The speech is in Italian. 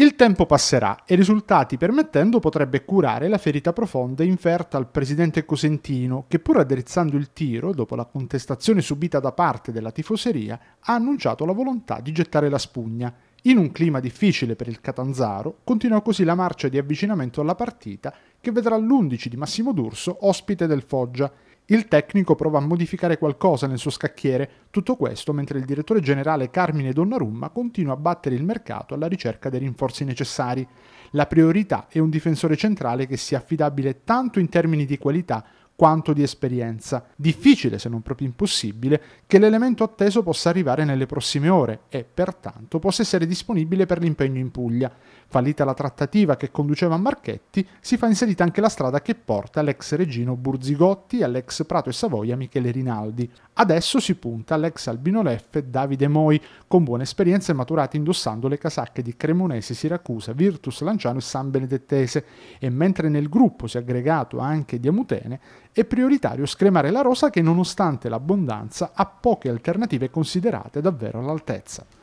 Il tempo passerà e i risultati permettendo potrebbe curare la ferita profonda inferta al presidente Cosentino che pur addrizzando il tiro dopo la contestazione subita da parte della tifoseria ha annunciato la volontà di gettare la spugna in un clima difficile per il Catanzaro, continua così la marcia di avvicinamento alla partita che vedrà l'11 di Massimo D'Urso ospite del Foggia. Il tecnico prova a modificare qualcosa nel suo scacchiere, tutto questo mentre il direttore generale Carmine Donnarumma continua a battere il mercato alla ricerca dei rinforzi necessari. La priorità è un difensore centrale che sia affidabile tanto in termini di qualità quanto di esperienza. Difficile, se non proprio impossibile, che l'elemento atteso possa arrivare nelle prossime ore e, pertanto, possa essere disponibile per l'impegno in Puglia. Fallita la trattativa che conduceva a Marchetti, si fa inserita anche la strada che porta all'ex Regino Burzigotti e all'ex Prato e Savoia Michele Rinaldi. Adesso si punta all'ex Albino Leffe Davide Moi, con buone esperienze maturate indossando le casacche di Cremonese, Siracusa, Virtus Lanciano e San Benedettese, e mentre nel gruppo si è aggregato anche Diamutene, è prioritario scremare la rosa che nonostante l'abbondanza ha poche alternative considerate davvero all'altezza.